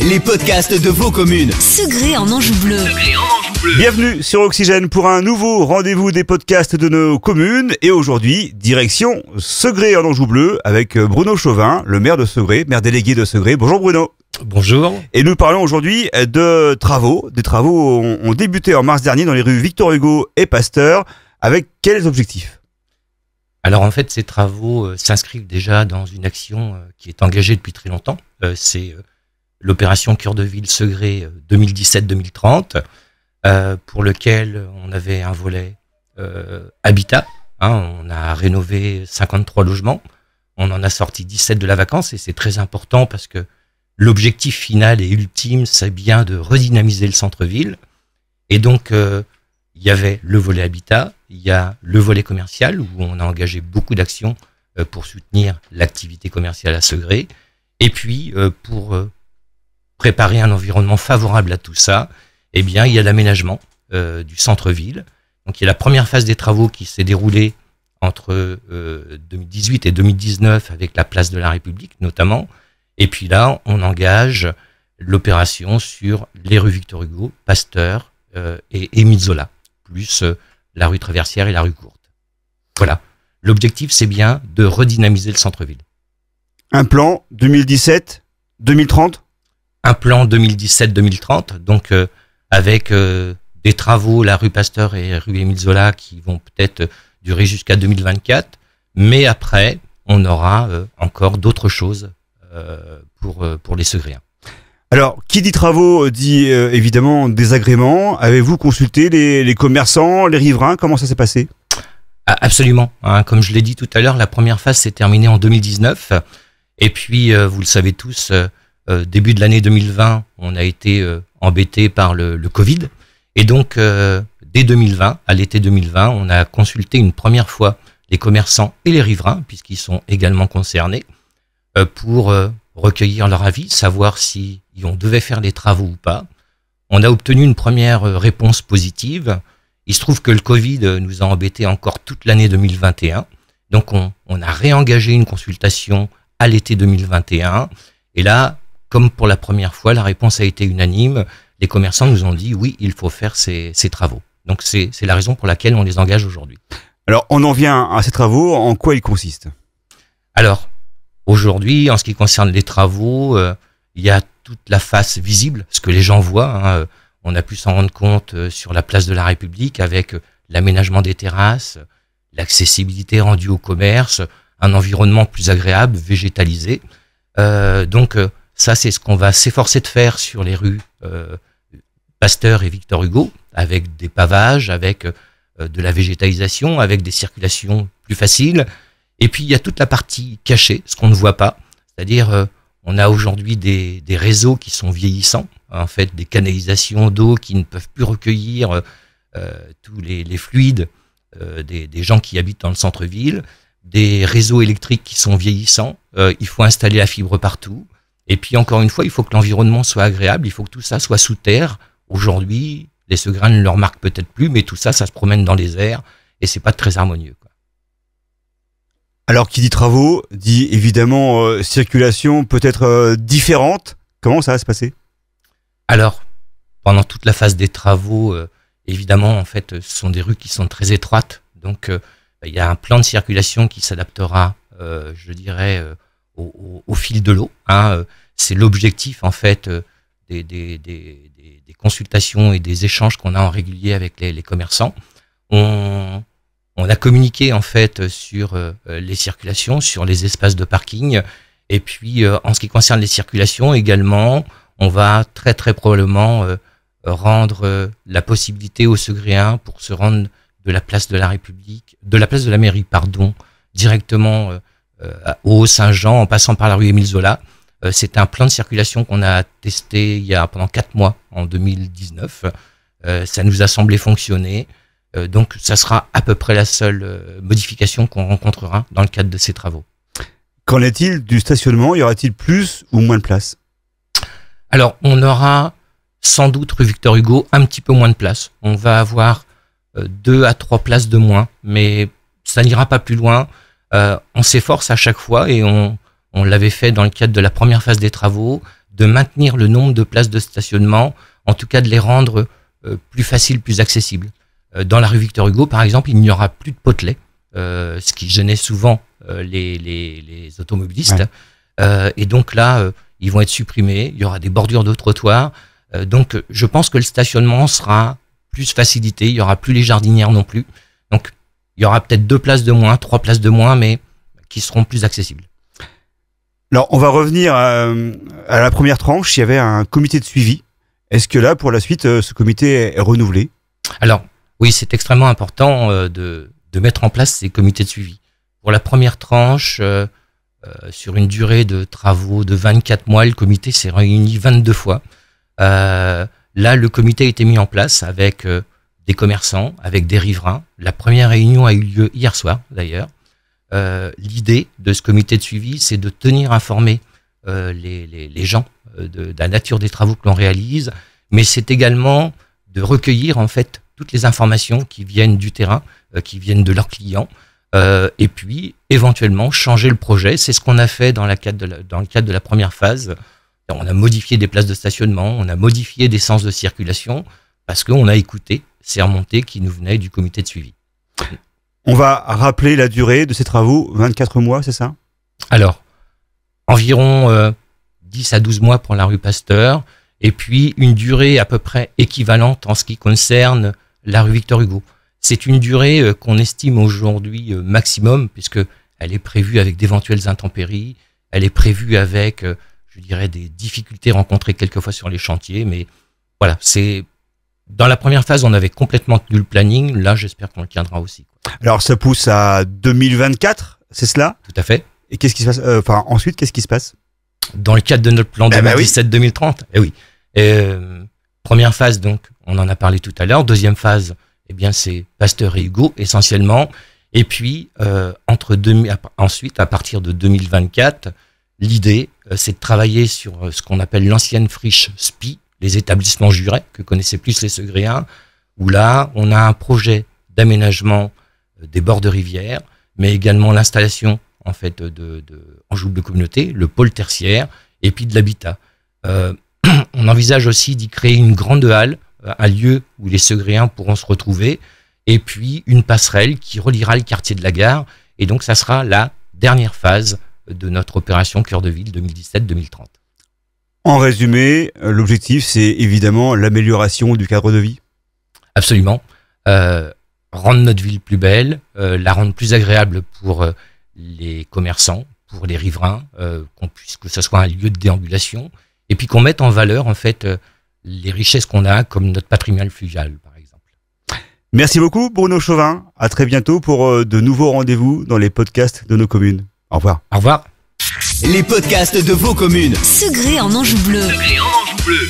Les podcasts de vos communes. Segré en Anjou Bleu. Bienvenue sur Oxygène pour un nouveau rendez-vous des podcasts de nos communes. Et aujourd'hui, direction Segré en Anjou Bleu avec euh, Bruno Chauvin, le maire de Segré, maire délégué de Segré. Bonjour Bruno. Bonjour. Et nous parlons aujourd'hui euh, de travaux. Des travaux ont débuté en mars dernier dans les rues Victor Hugo et Pasteur. Avec quels objectifs alors en fait, ces travaux euh, s'inscrivent déjà dans une action qui est engagée depuis très longtemps. c'est l'opération Cœur de Ville Segré 2017-2030, euh, euh, pour lequel on avait un volet euh, habitat. Hein, on a rénové 53 logements. On en a sorti 17 de la vacance et c'est très important parce que l'objectif final et ultime, c'est bien de redynamiser le centre-ville. Et donc, il y avait le volet habitat, il y a le volet commercial où on a engagé beaucoup d'actions pour soutenir l'activité commerciale à Segré. Et puis, pour préparer un environnement favorable à tout ça, eh bien, il y a l'aménagement euh, du centre-ville. Donc, il y a la première phase des travaux qui s'est déroulée entre euh, 2018 et 2019 avec la place de la République, notamment. Et puis là, on engage l'opération sur les rues Victor Hugo, Pasteur euh, et Émile plus euh, la rue traversière et la rue courte. Voilà. L'objectif, c'est bien de redynamiser le centre-ville. Un plan 2017-2030 un plan 2017-2030, donc euh, avec euh, des travaux, la rue Pasteur et rue Émile Zola, qui vont peut-être euh, durer jusqu'à 2024. Mais après, on aura encore d'autres choses pour, pour les Segréens. Alors, qui dit travaux dit évidemment désagréments. Avez-vous consulté les, commerçants, les riverains Comment ça s'est passé ah, Absolument. Hein. comme je l'ai dit tout à l'heure, la première phase s'est terminée en 2019. Et puis, vous le savez tous, euh, début de l'année 2020, on a été euh, embêté par le, Covid. Et donc, euh, dès 2020, à l'été 2020, on a consulté une première fois les commerçants et les riverains, puisqu'ils sont également concernés, pour recueillir leur avis, savoir si on devait faire des travaux ou pas. On a obtenu une première réponse positive. Il se trouve que le Covid nous a embêtés encore toute l'année 2021. Donc, on, on a réengagé une consultation à l'été 2021. Et là, comme pour la première fois, la réponse a été unanime. Les commerçants nous ont dit oui, il faut faire ces, travaux. Donc c'est la raison pour laquelle on les engage aujourd'hui. Alors on en vient à ces travaux, en quoi ils consistent Alors aujourd'hui, en ce qui concerne les travaux, euh, il y a toute la face visible, ce que les gens voient. Hein. On a pu s'en rendre compte euh, sur la place de la République avec l'aménagement des terrasses, l'accessibilité rendue au commerce, un environnement plus agréable, végétalisé. Euh, donc, ça, c'est ce qu'on va s'efforcer de faire sur les rues euh, Pasteur et Victor Hugo, avec des pavages, avec euh, de la végétalisation, avec des circulations plus faciles. Et puis, il y a toute la partie cachée, ce qu'on ne voit pas. C'est-à-dire, euh, on a aujourd'hui des, réseaux qui sont vieillissants, en fait, des canalisations d'eau qui ne peuvent plus recueillir tous les, fluides des gens qui habitent dans le centre-ville, des réseaux électriques qui sont vieillissants. il faut installer la fibre partout et puis encore une fois, il faut que l'environnement soit agréable, il faut que tout ça soit sous terre. Aujourd'hui, les segrins ne le remarquent peut-être plus, mais tout ça, ça se promène dans les airs et c'est pas très harmonieux. Alors, qui dit travaux dit évidemment euh, circulation peut-être euh, différente. Comment ça va se passer Alors, pendant toute la phase des travaux, euh, évidemment, en fait, ce sont des rues qui sont très étroites, donc il y a un plan de circulation qui s'adaptera, je dirais au, fil de l'eau. Hein, euh, c'est l'objectif en fait euh, des, consultations et des échanges qu'on a en régulier avec les, commerçants. On, a communiqué en fait sur euh, les circulations, sur les espaces de parking. Et puis en ce qui concerne les circulations également, on va très très probablement rendre la possibilité aux 1 pour se rendre de la place de la République, de la place de la mairie, pardon, directement euh, au Saint-Jean en passant par la rue Émile Zola. Euh, c'est un plan de circulation qu'on a testé il y a pendant quatre mois en 2019. Euh, ça nous a semblé fonctionner. donc ça sera à peu près la seule modification qu'on rencontrera dans le cadre de ces travaux. Qu'en est-il du stationnement Y aura-t-il plus ou moins de place Alors on aura sans doute rue Victor Hugo un petit peu moins de place. On va avoir deux à trois places de moins, mais ça n'ira pas plus loin. Euh, on s'efforce à chaque fois, et on, l'avait fait dans le cadre de la première phase des travaux, de maintenir le nombre de places de stationnement, en tout cas de les rendre euh, plus faciles, plus accessibles. Euh, dans la rue Victor Hugo, par exemple, il n'y aura plus de potelets, ce qui gênait souvent les, automobilistes. et donc là, ils vont être supprimés, il y aura des bordures de trottoirs. donc je pense que le stationnement sera plus facilité, il n'y aura plus les jardinières non plus il y aura peut-être deux places de moins, trois places de moins, mais qui seront plus accessibles. Alors, on va revenir euh, à, la première tranche. Il y avait un comité de suivi. Est-ce que là, pour la suite, euh, ce comité est renouvelé Alors, oui, c'est extrêmement important euh, de, mettre en place ces comités de suivi. Pour la première tranche, sur une durée de travaux de 24 mois, le comité s'est réuni 22 fois. là, le comité a été mis en place avec des commerçants, avec des riverains. La première réunion a eu lieu hier soir, d'ailleurs. Euh, l'idée de ce comité de suivi, c'est de tenir informés euh, les, gens euh, de, la nature des travaux que l'on réalise, mais c'est également de recueillir en fait toutes les informations qui viennent du terrain, qui viennent de leurs clients, et puis éventuellement changer le projet. C'est ce qu'on a fait dans le cadre de la première phase. On a modifié des places de stationnement, on a modifié des sens de circulation, parce qu'on a écouté ces remontées qui nous venaient du comité de suivi. On va rappeler la durée de ces travaux, 24 mois, c'est ça Alors, environ 10 euh, à 12 mois pour la rue Pasteur, et puis une durée à peu près équivalente en ce qui concerne la rue Victor Hugo. C'est une durée euh, qu'on estime aujourd'hui euh, maximum, puisque elle est prévue avec d'éventuelles intempéries, elle est prévue avec, je dirais, des difficultés rencontrées quelquefois sur les chantiers, mais voilà, c'est dans la première phase, on avait complètement tenu le planning. Là, j'espère qu'on le tiendra aussi. Alors, ça pousse à 2024, c'est cela Tout à fait. Et qu'est-ce qui se passe euh, Enfin, ensuite, qu'est-ce qui se passe Dans le cadre de notre plan 2017-2030. Eh ben oui. Eh euh, première phase, donc, on en a parlé tout à l'heure. Deuxième phase, eh bien, c'est Pasteur et Hugo, essentiellement. Et puis, euh, entre ensuite, à partir de 2024, l'idée, c'est de travailler sur ce qu'on appelle l'ancienne friche SPI, les établissements jurés, que connaissaient plus les Segréens, où là, on a un projet d'aménagement euh, des bords de rivière, mais également l'installation en fait de, de de communauté, le pôle tertiaire, et puis de l'habitat. Euh, on envisage aussi d'y créer une grande halle, euh, un lieu où les Segréens pourront se retrouver, et puis une passerelle qui reliera le quartier de la gare. Et donc, ça sera la dernière phase de notre opération Cœur de Ville 2017-2030. En résumé, euh, l'objectif, c'est évidemment l'amélioration du cadre de vie. Absolument. Euh, rendre notre ville plus belle, euh, la rendre plus agréable pour les commerçants, pour les riverains, qu'on puisse que ce soit un lieu de déambulation, et puis qu'on mette en valeur en fait les richesses qu'on a, comme notre patrimoine fluvial, par exemple. Merci beaucoup, Bruno Chauvin. À très bientôt pour de nouveaux rendez-vous dans les podcasts de nos communes. Au revoir. Au revoir. Les podcasts de vos communes. Segré en ange Bleu. en Bleu.